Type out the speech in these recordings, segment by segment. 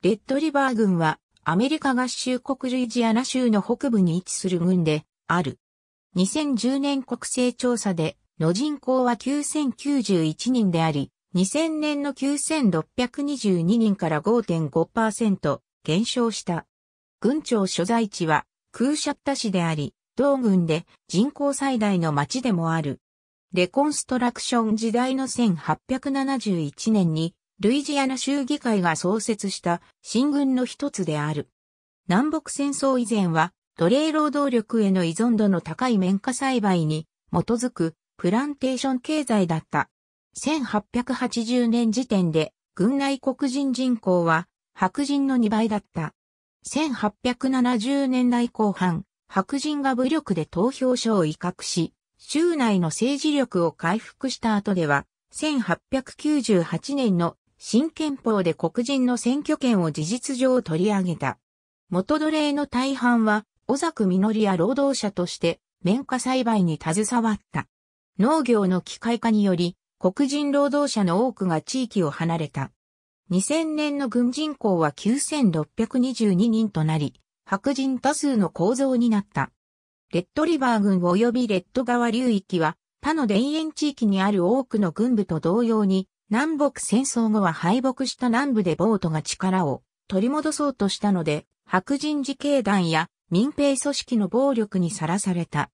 レッドリバー軍はアメリカ合衆国ルイジアナ州の北部に位置する軍である。2010年国勢調査での人口は9091人であり、2000年の9622人から5.5%減少した。軍庁所在地はクーシャッタ市であり、同軍で人口最大の町でもある。レコンストラクション時代の1871年にルイジアナ州議会が創設した新軍の一つである。南北戦争以前は奴隷労働力への依存度の高い綿花栽培に基づくプランテーション経済だった。1880年時点で軍内黒人人口は白人の2倍だった。1870年代後半、白人が武力で投票所を威嚇し、州内の政治力を回復した後では、1898年の新憲法で黒人の選挙権を事実上取り上げた。元奴隷の大半は、小作実りや労働者として、綿花栽培に携わった。農業の機械化により、黒人労働者の多くが地域を離れた。2000年の軍人口は9622人となり、白人多数の構造になった。レッドリバー軍及びレッド川流域は他の田園地域にある多くの軍部と同様に南北戦争後は敗北した南部でボートが力を取り戻そうとしたので、白人自警団や民兵組織の暴力にさらされた。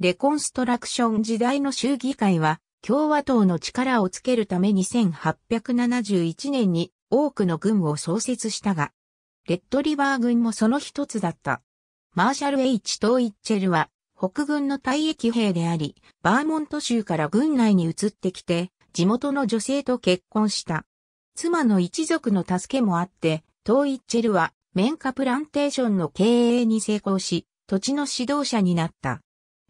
レコンストラクション時代の州議会は共和党の力をつけるために1 8 7 1年に多くの軍を創設したが、レッドリバー軍もその一つだった。マーシャル・ H・ トイッチェルは北軍の退役兵であり、バーモント州から軍内に移ってきて、地元の女性と結婚した。妻の一族の助けもあって、トーイッチェルは綿花プランテーションの経営に成功し、土地の指導者になった。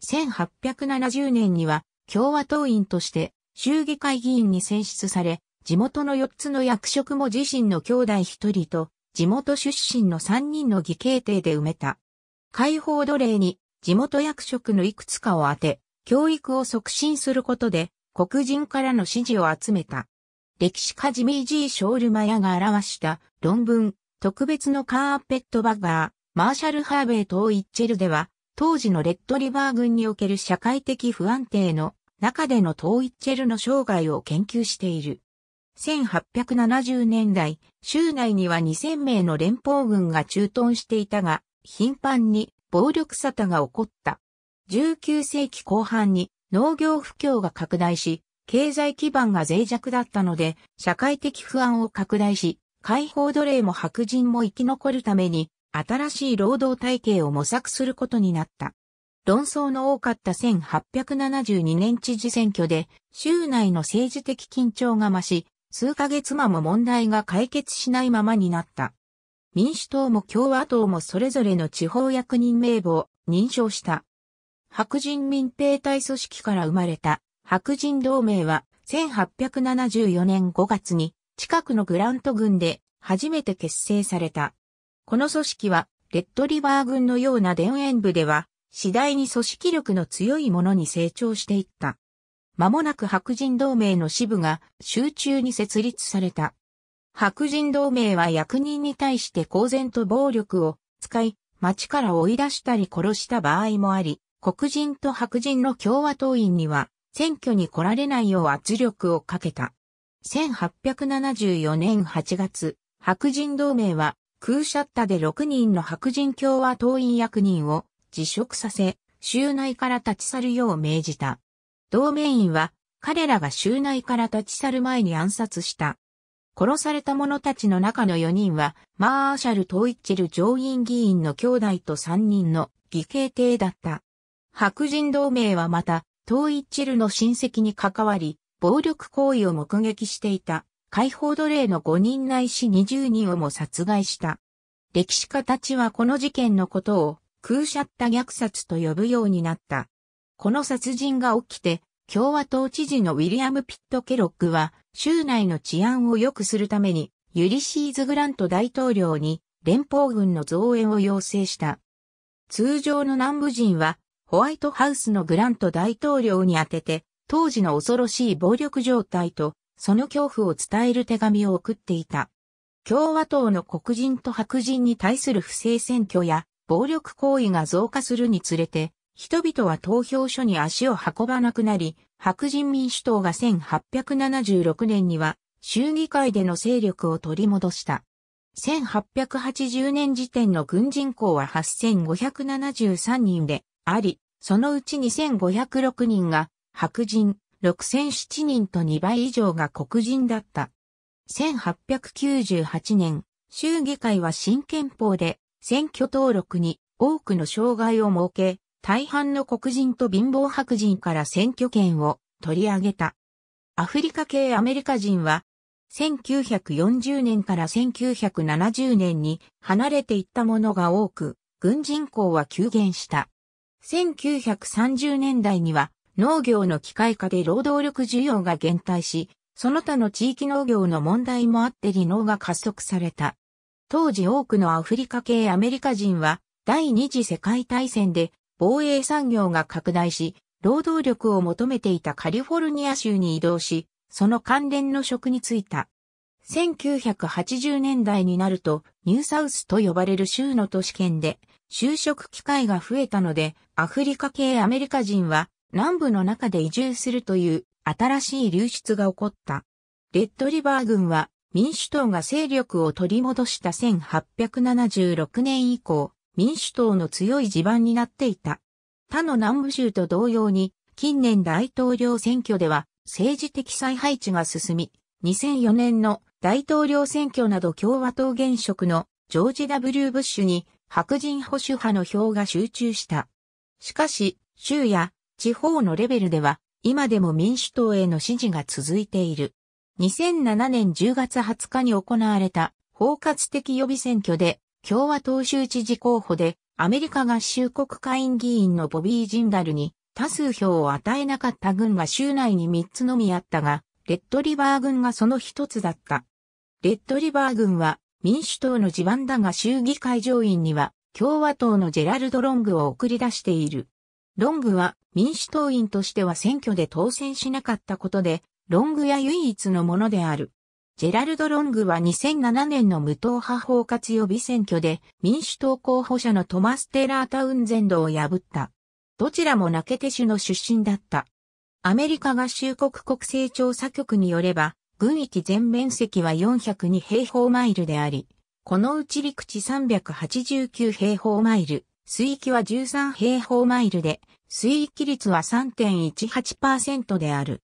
1870年には共和党員として州議会議員に選出され、地元の4つの役職も自身の兄弟1人と地元出身の3人の義兄弟で埋めた。解放奴隷に地元役職のいくつかを当て、教育を促進することで黒人からの支持を集めた。歴史家ジミー・ジー・ショールマヤが表した論文、特別のカーペットバッガー、マーシャル・ハーベイー・イッチェルでは、当時のレッドリバー軍における社会的不安定の中でのトーイッチェルの生涯を研究している。1870年代、州内には2000名の連邦軍が駐屯していたが、頻繁に暴力沙汰が起こった。19世紀後半に農業不況が拡大し、経済基盤が脆弱だったので、社会的不安を拡大し、解放奴隷も白人も生き残るために、新しい労働体系を模索することになった。論争の多かった1872年知事選挙で、州内の政治的緊張が増し、数ヶ月間も問題が解決しないままになった。民主党も共和党もそれぞれの地方役人名簿を認証した。白人民兵隊組織から生まれた白人同盟は1874年5月に近くのグラント軍で初めて結成された。この組織はレッドリバー軍のような田園部では次第に組織力の強いものに成長していった。間もなく白人同盟の支部が集中に設立された。白人同盟は役人に対して公然と暴力を使い、町から追い出したり殺した場合もあり、黒人と白人の共和党員には選挙に来られないよう圧力をかけた。1874年8月、白人同盟はクーシャッタで6人の白人共和党員役人を辞職させ、州内から立ち去るよう命じた。同盟員は彼らが州内から立ち去る前に暗殺した。殺された者たちの中の4人は、マーシャル・トイッチェル上院議員の兄弟と3人の義兄弟だった。白人同盟はまた、遠いチルの親戚に関わり、暴力行為を目撃していた、解放奴隷の5人ないし20人をも殺害した。歴史家たちはこの事件のことを、空シャッタ虐殺と呼ぶようになった。この殺人が起きて、共和党知事のウィリアム・ピット・ケロックは、州内の治安を良くするために、ユリシーズ・グラント大統領に連邦軍の増援を要請した。通常の南部人はホワイトハウスのグラント大統領に宛てて、当時の恐ろしい暴力状態と、その恐怖を伝える手紙を送っていた。共和党の黒人と白人に対する不正選挙や暴力行為が増加するにつれて、人々は投票所に足を運ばなくなり、白人民主党が1876年には衆議会での勢力を取り戻した。1880年時点の軍人口は8573人であり、そのうち2506人が白人、6007人と2倍以上が黒人だった。1898年、州議会は新憲法で選挙登録に多くの障害を設け、大半の黒人と貧乏白人から選挙権を取り上げた。アフリカ系アメリカ人は、1940年から1970年に離れていったものが多く、軍人口は急減した。1930年代には農業の機械化で労働力需要が減退し、その他の地域農業の問題もあって離農が加速された。当時多くのアフリカ系アメリカ人は第二次世界大戦で防衛産業が拡大し、労働力を求めていたカリフォルニア州に移動し、その関連の職に就いた。1980年代になると、ニューサウスと呼ばれる州の都市圏で、就職機会が増えたので、アフリカ系アメリカ人は、南部の中で移住するという、新しい流出が起こった。レッドリバー軍は、民主党が勢力を取り戻した1876年以降、民主党の強い地盤になっていた。他の南部州と同様に、近年大統領選挙では、政治的再配置が進み、2004年の大統領選挙など共和党現職のジョージ・ W・ ブッシュに白人保守派の票が集中した。しかし、州や地方のレベルでは今でも民主党への支持が続いている。2007年10月20日に行われた包括的予備選挙で共和党州知事候補でアメリカ合衆国会院議員のボビー・ジンダルに多数票を与えなかった軍は州内に3つのみあったが、レッドリバー軍がその1つだった。レッドリバー軍は民主党の地盤だが衆議会上院には共和党のジェラルド・ロングを送り出している。ロングは民主党員としては選挙で当選しなかったことで、ロングや唯一のものである。ジェラルド・ロングは2007年の無党派包括予備選挙で民主党候補者のトマス・テラー・タウンゼンドを破った。どちらも泣け手種の出身だった。アメリカ合衆国国勢調査局によれば、軍域全面積は402平方マイルであり、このうち陸地389平方マイル、水域は13平方マイルで、水域率は3.18%である。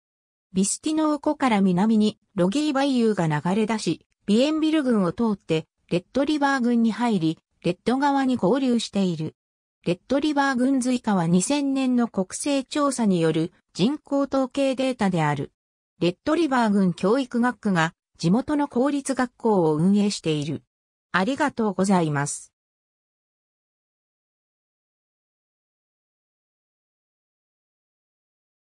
ビスティノー湖から南にロギーバイユーが流れ出し、ビエンビル群を通ってレッドリバー群に入り、レッド側に合流している。レッドリバー群随下は2000年の国勢調査による人口統計データである。レッドリバー郡教育学区が地元の公立学校を運営している。ありがとうございます。